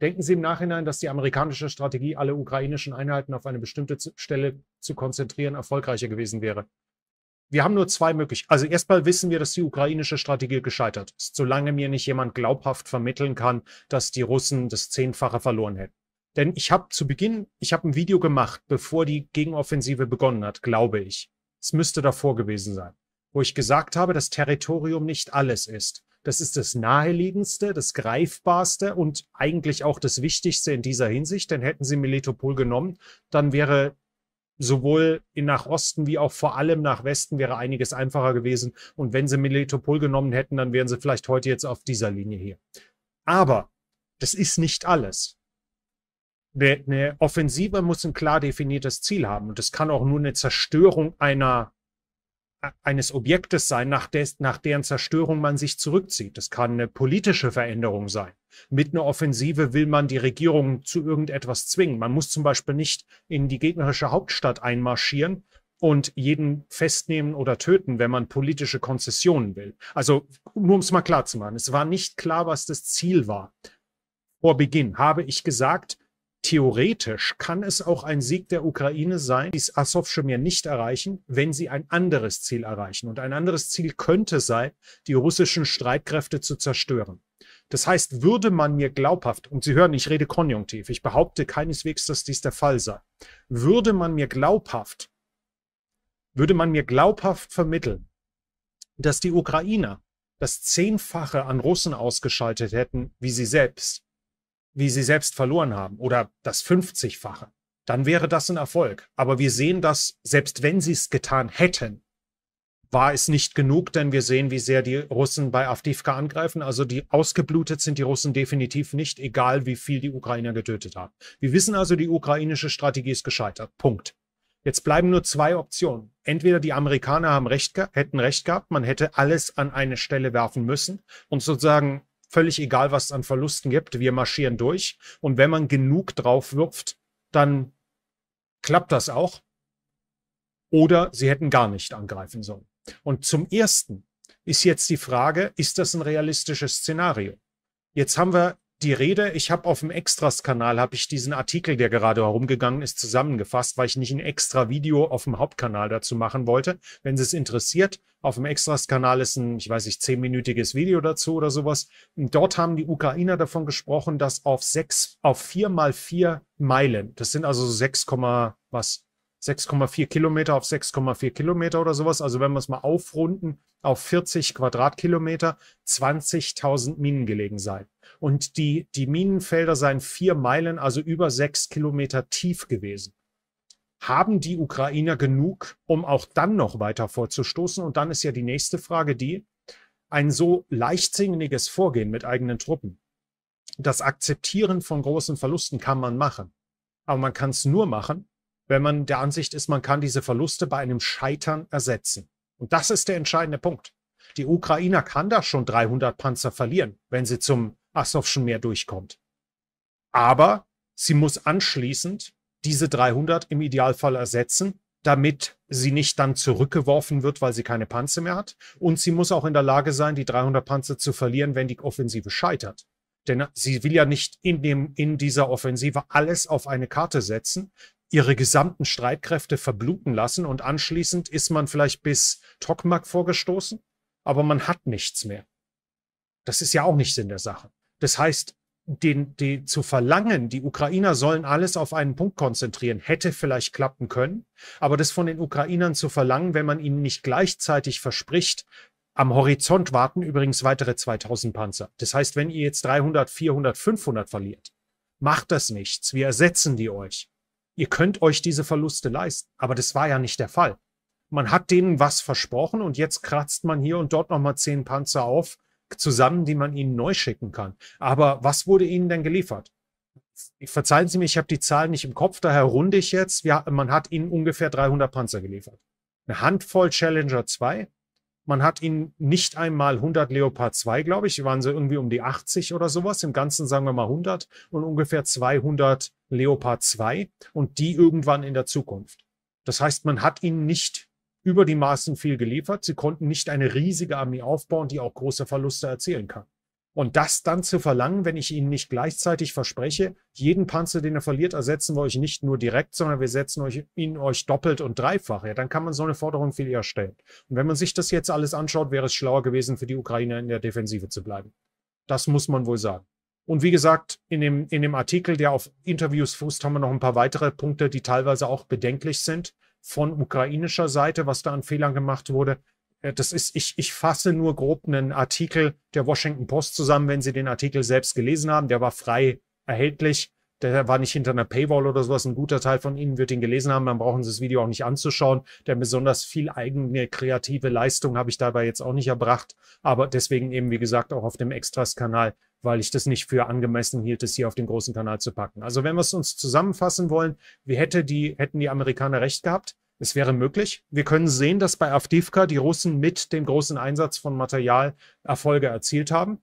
Denken Sie im Nachhinein, dass die amerikanische Strategie, alle ukrainischen Einheiten auf eine bestimmte Stelle zu konzentrieren, erfolgreicher gewesen wäre? Wir haben nur zwei Möglichkeiten. Also erstmal wissen wir, dass die ukrainische Strategie gescheitert ist, solange mir nicht jemand glaubhaft vermitteln kann, dass die Russen das Zehnfache verloren hätten. Denn ich habe zu Beginn, ich habe ein Video gemacht, bevor die Gegenoffensive begonnen hat, glaube ich. Es müsste davor gewesen sein, wo ich gesagt habe, dass Territorium nicht alles ist. Das ist das naheliegendste, das greifbarste und eigentlich auch das Wichtigste in dieser Hinsicht. Denn hätten sie Melitopol genommen, dann wäre sowohl in nach Osten wie auch vor allem nach Westen wäre einiges einfacher gewesen. Und wenn sie Melitopol genommen hätten, dann wären sie vielleicht heute jetzt auf dieser Linie hier. Aber das ist nicht alles. Eine Offensive muss ein klar definiertes Ziel haben. Und das kann auch nur eine Zerstörung einer eines Objektes sein, nach, des, nach deren Zerstörung man sich zurückzieht. Das kann eine politische Veränderung sein. Mit einer Offensive will man die Regierung zu irgendetwas zwingen. Man muss zum Beispiel nicht in die gegnerische Hauptstadt einmarschieren und jeden festnehmen oder töten, wenn man politische Konzessionen will. Also nur um es mal klar zu machen, es war nicht klar, was das Ziel war. Vor Beginn habe ich gesagt, Theoretisch kann es auch ein Sieg der Ukraine sein, die das Asowsche Meer nicht erreichen, wenn sie ein anderes Ziel erreichen. Und ein anderes Ziel könnte sein, die russischen Streitkräfte zu zerstören. Das heißt, würde man mir glaubhaft, und Sie hören, ich rede konjunktiv, ich behaupte keineswegs, dass dies der Fall sei, würde man mir glaubhaft, würde man mir glaubhaft vermitteln, dass die Ukrainer das Zehnfache an Russen ausgeschaltet hätten, wie sie selbst, wie sie selbst verloren haben oder das 50-fache, dann wäre das ein Erfolg. Aber wir sehen, dass selbst wenn sie es getan hätten, war es nicht genug, denn wir sehen, wie sehr die Russen bei Avdivka angreifen. Also die ausgeblutet sind die Russen definitiv nicht, egal wie viel die Ukrainer getötet haben. Wir wissen also, die ukrainische Strategie ist gescheitert. Punkt. Jetzt bleiben nur zwei Optionen. Entweder die Amerikaner haben recht, hätten recht gehabt, man hätte alles an eine Stelle werfen müssen und sozusagen völlig egal, was es an Verlusten gibt. Wir marschieren durch. Und wenn man genug drauf wirft, dann klappt das auch. Oder sie hätten gar nicht angreifen sollen. Und zum Ersten ist jetzt die Frage, ist das ein realistisches Szenario? Jetzt haben wir die Rede. Ich habe auf dem Extras-Kanal habe ich diesen Artikel, der gerade herumgegangen ist, zusammengefasst, weil ich nicht ein extra Video auf dem Hauptkanal dazu machen wollte. Wenn Sie es interessiert, auf dem Extras-Kanal ist ein, ich weiß nicht, zehnminütiges Video dazu oder sowas. Und dort haben die Ukrainer davon gesprochen, dass auf sechs, auf vier mal vier Meilen, das sind also 6, was 6,4 Kilometer auf 6,4 Kilometer oder sowas. Also wenn wir es mal aufrunden, auf 40 Quadratkilometer 20.000 Minen gelegen sein. Und die, die Minenfelder seien vier Meilen, also über sechs Kilometer tief gewesen. Haben die Ukrainer genug, um auch dann noch weiter vorzustoßen? Und dann ist ja die nächste Frage die, ein so leichtsinniges Vorgehen mit eigenen Truppen, das Akzeptieren von großen Verlusten kann man machen. Aber man kann es nur machen, wenn man der Ansicht ist, man kann diese Verluste bei einem Scheitern ersetzen. Und das ist der entscheidende Punkt. Die Ukraine kann da schon 300 Panzer verlieren, wenn sie zum Asowschen Meer durchkommt. Aber sie muss anschließend diese 300 im Idealfall ersetzen, damit sie nicht dann zurückgeworfen wird, weil sie keine Panzer mehr hat. Und sie muss auch in der Lage sein, die 300 Panzer zu verlieren, wenn die Offensive scheitert. Denn sie will ja nicht in, dem, in dieser Offensive alles auf eine Karte setzen, ihre gesamten Streitkräfte verbluten lassen und anschließend ist man vielleicht bis Tokmak vorgestoßen, aber man hat nichts mehr. Das ist ja auch nicht Sinn der Sache. Das heißt, den, die zu verlangen, die Ukrainer sollen alles auf einen Punkt konzentrieren, hätte vielleicht klappen können, aber das von den Ukrainern zu verlangen, wenn man ihnen nicht gleichzeitig verspricht, am Horizont warten übrigens weitere 2000 Panzer. Das heißt, wenn ihr jetzt 300, 400, 500 verliert, macht das nichts. Wir ersetzen die euch ihr könnt euch diese Verluste leisten. Aber das war ja nicht der Fall. Man hat denen was versprochen und jetzt kratzt man hier und dort nochmal zehn Panzer auf, zusammen, die man ihnen neu schicken kann. Aber was wurde ihnen denn geliefert? Verzeihen Sie mich, ich habe die Zahlen nicht im Kopf, daher runde ich jetzt. Ja, man hat ihnen ungefähr 300 Panzer geliefert. Eine Handvoll Challenger 2, man hat ihnen nicht einmal 100 Leopard 2, glaube ich, waren sie irgendwie um die 80 oder sowas. Im Ganzen sagen wir mal 100 und ungefähr 200 Leopard 2 und die irgendwann in der Zukunft. Das heißt, man hat ihnen nicht über die Maßen viel geliefert. Sie konnten nicht eine riesige Armee aufbauen, die auch große Verluste erzielen kann. Und das dann zu verlangen, wenn ich Ihnen nicht gleichzeitig verspreche, jeden Panzer, den er verliert, ersetzen wir euch nicht nur direkt, sondern wir setzen euch, ihn euch doppelt und dreifach. Ja, dann kann man so eine Forderung viel eher stellen. Und wenn man sich das jetzt alles anschaut, wäre es schlauer gewesen, für die Ukraine in der Defensive zu bleiben. Das muss man wohl sagen. Und wie gesagt, in dem, in dem Artikel, der auf Interviews fußt, haben wir noch ein paar weitere Punkte, die teilweise auch bedenklich sind von ukrainischer Seite, was da an Fehlern gemacht wurde. Äh, das ist, ich, ich fasse nur grob einen Artikel der Washington Post zusammen, wenn Sie den Artikel selbst gelesen haben. Der war frei erhältlich. Der war nicht hinter einer Paywall oder sowas. Ein guter Teil von Ihnen wird ihn gelesen haben. Dann brauchen Sie das Video auch nicht anzuschauen. Denn besonders viel eigene kreative Leistung habe ich dabei jetzt auch nicht erbracht. Aber deswegen eben, wie gesagt, auch auf dem Extras-Kanal, weil ich das nicht für angemessen hielt, es hier auf den großen Kanal zu packen. Also wenn wir es uns zusammenfassen wollen, wie hätte die, hätten die Amerikaner recht gehabt? Es wäre möglich. Wir können sehen, dass bei Avdivka die Russen mit dem großen Einsatz von Material Erfolge erzielt haben.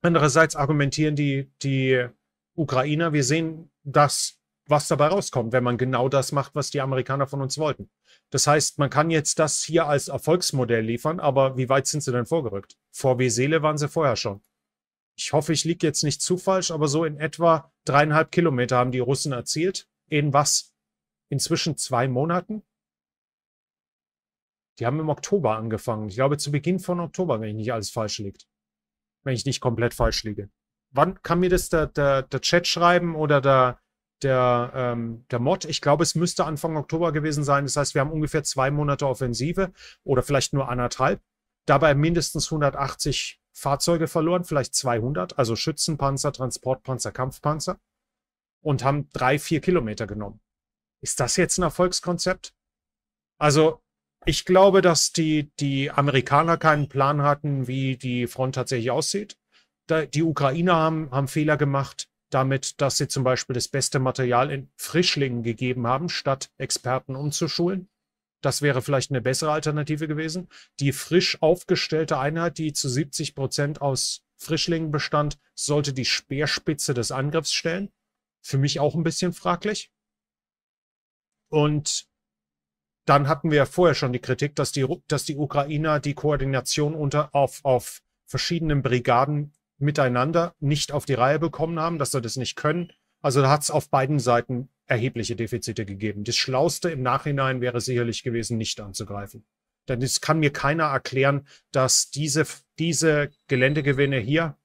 Andererseits argumentieren die, die Ukrainer, wir sehen das, was dabei rauskommt, wenn man genau das macht, was die Amerikaner von uns wollten. Das heißt, man kann jetzt das hier als Erfolgsmodell liefern, aber wie weit sind sie denn vorgerückt? Vor Wesele waren sie vorher schon. Ich hoffe, ich liege jetzt nicht zu falsch, aber so in etwa dreieinhalb Kilometer haben die Russen erzielt. In was? Inzwischen zwei Monaten? Die haben im Oktober angefangen. Ich glaube, zu Beginn von Oktober, wenn ich nicht alles falsch liege. Wenn ich nicht komplett falsch liege. Wann kann mir das der, der, der Chat schreiben oder der, der, ähm, der Mod? Ich glaube, es müsste Anfang Oktober gewesen sein. Das heißt, wir haben ungefähr zwei Monate Offensive oder vielleicht nur anderthalb. Dabei mindestens 180 Fahrzeuge verloren, vielleicht 200, also Schützenpanzer, Transportpanzer, Kampfpanzer und haben drei, vier Kilometer genommen. Ist das jetzt ein Erfolgskonzept? Also ich glaube, dass die, die Amerikaner keinen Plan hatten, wie die Front tatsächlich aussieht. die Ukrainer haben, haben Fehler gemacht damit, dass sie zum Beispiel das beste Material in Frischlingen gegeben haben, statt Experten umzuschulen. Das wäre vielleicht eine bessere Alternative gewesen. Die frisch aufgestellte Einheit, die zu 70 Prozent aus Frischlingen bestand, sollte die Speerspitze des Angriffs stellen. Für mich auch ein bisschen fraglich. Und dann hatten wir vorher schon die Kritik, dass die, dass die Ukrainer die Koordination unter, auf, auf verschiedenen Brigaden miteinander nicht auf die Reihe bekommen haben, dass sie das nicht können. Also da hat es auf beiden Seiten erhebliche Defizite gegeben. Das Schlauste im Nachhinein wäre sicherlich gewesen, nicht anzugreifen. Denn es kann mir keiner erklären, dass diese, diese Geländegewinne hier,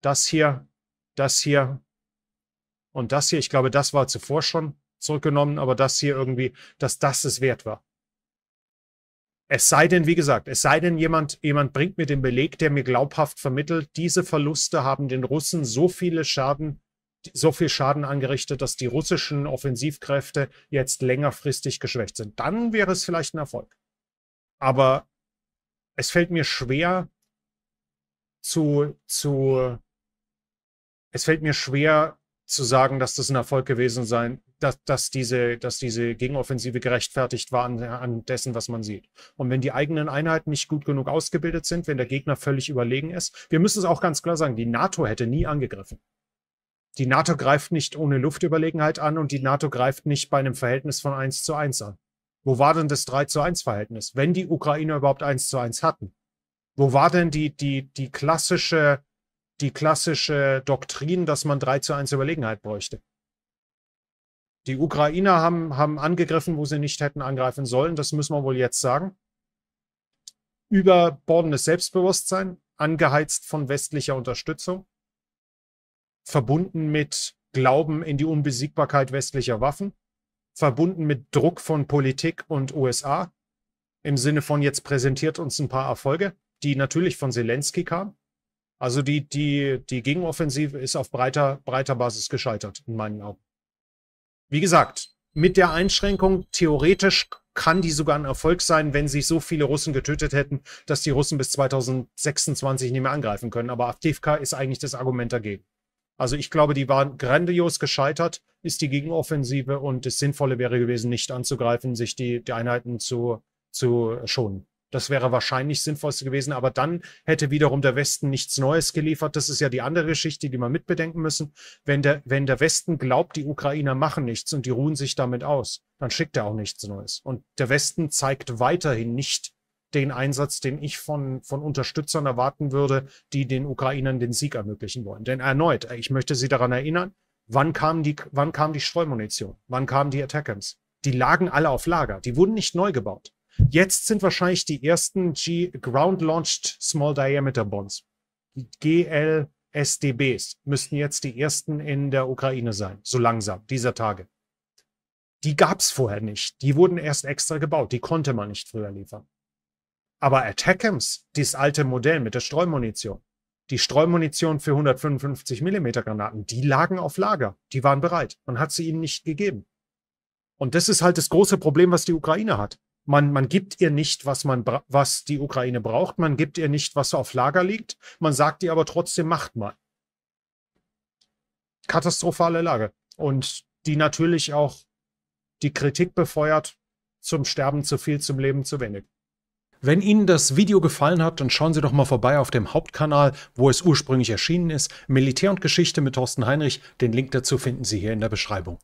das hier, das hier und das hier, ich glaube, das war zuvor schon, zurückgenommen, aber das hier irgendwie, dass das es wert war. Es sei denn, wie gesagt, es sei denn, jemand, jemand bringt mir den Beleg, der mir glaubhaft vermittelt, diese Verluste haben den Russen so viele Schaden, so viel Schaden angerichtet, dass die russischen Offensivkräfte jetzt längerfristig geschwächt sind. Dann wäre es vielleicht ein Erfolg. Aber es fällt mir schwer zu, zu, es fällt mir schwer, zu sagen, dass das ein Erfolg gewesen sein, dass, dass, diese, dass diese Gegenoffensive gerechtfertigt war an, an dessen, was man sieht. Und wenn die eigenen Einheiten nicht gut genug ausgebildet sind, wenn der Gegner völlig überlegen ist, wir müssen es auch ganz klar sagen, die NATO hätte nie angegriffen. Die NATO greift nicht ohne Luftüberlegenheit an und die NATO greift nicht bei einem Verhältnis von 1 zu 1 an. Wo war denn das 3 zu 1 Verhältnis, wenn die Ukrainer überhaupt 1 zu 1 hatten? Wo war denn die, die, die klassische die klassische Doktrin, dass man 3 zu 1 Überlegenheit bräuchte. Die Ukrainer haben, haben angegriffen, wo sie nicht hätten angreifen sollen. Das müssen wir wohl jetzt sagen. Überbordendes Selbstbewusstsein, angeheizt von westlicher Unterstützung, verbunden mit Glauben in die Unbesiegbarkeit westlicher Waffen, verbunden mit Druck von Politik und USA, im Sinne von jetzt präsentiert uns ein paar Erfolge, die natürlich von Zelensky kamen also die, die, die Gegenoffensive ist auf breiter, breiter Basis gescheitert, in meinen Augen. Wie gesagt, mit der Einschränkung, theoretisch kann die sogar ein Erfolg sein, wenn sich so viele Russen getötet hätten, dass die Russen bis 2026 nicht mehr angreifen können. Aber Avdivka ist eigentlich das Argument dagegen. Also ich glaube, die waren grandios gescheitert, ist die Gegenoffensive und das Sinnvolle wäre gewesen, nicht anzugreifen, sich die, die Einheiten zu, zu schonen. Das wäre wahrscheinlich sinnvollste gewesen, aber dann hätte wiederum der Westen nichts Neues geliefert. Das ist ja die andere Geschichte, die man mitbedenken müssen. Wenn der, wenn der Westen glaubt, die Ukrainer machen nichts und die ruhen sich damit aus, dann schickt er auch nichts Neues. Und der Westen zeigt weiterhin nicht den Einsatz, den ich von, von Unterstützern erwarten würde, die den Ukrainern den Sieg ermöglichen wollen. Denn erneut, ich möchte Sie daran erinnern, wann kam die, wann kam die Streumunition? Wann kamen die Attackams? Die lagen alle auf Lager. Die wurden nicht neu gebaut. Jetzt sind wahrscheinlich die ersten G Ground Launched Small Diameter Bonds. Die GLSDBs müssten jetzt die ersten in der Ukraine sein, so langsam, dieser Tage. Die gab es vorher nicht. Die wurden erst extra gebaut. Die konnte man nicht früher liefern. Aber Attackams, dieses alte Modell mit der Streumunition, die Streumunition für 155 Millimeter Granaten, die lagen auf Lager. Die waren bereit. Man hat sie ihnen nicht gegeben. Und das ist halt das große Problem, was die Ukraine hat. Man, man gibt ihr nicht, was, man, was die Ukraine braucht. Man gibt ihr nicht, was auf Lager liegt. Man sagt ihr aber trotzdem, macht mal. Katastrophale Lage. Und die natürlich auch die Kritik befeuert, zum Sterben zu viel, zum Leben zu wenig. Wenn Ihnen das Video gefallen hat, dann schauen Sie doch mal vorbei auf dem Hauptkanal, wo es ursprünglich erschienen ist, Militär und Geschichte mit Thorsten Heinrich. Den Link dazu finden Sie hier in der Beschreibung.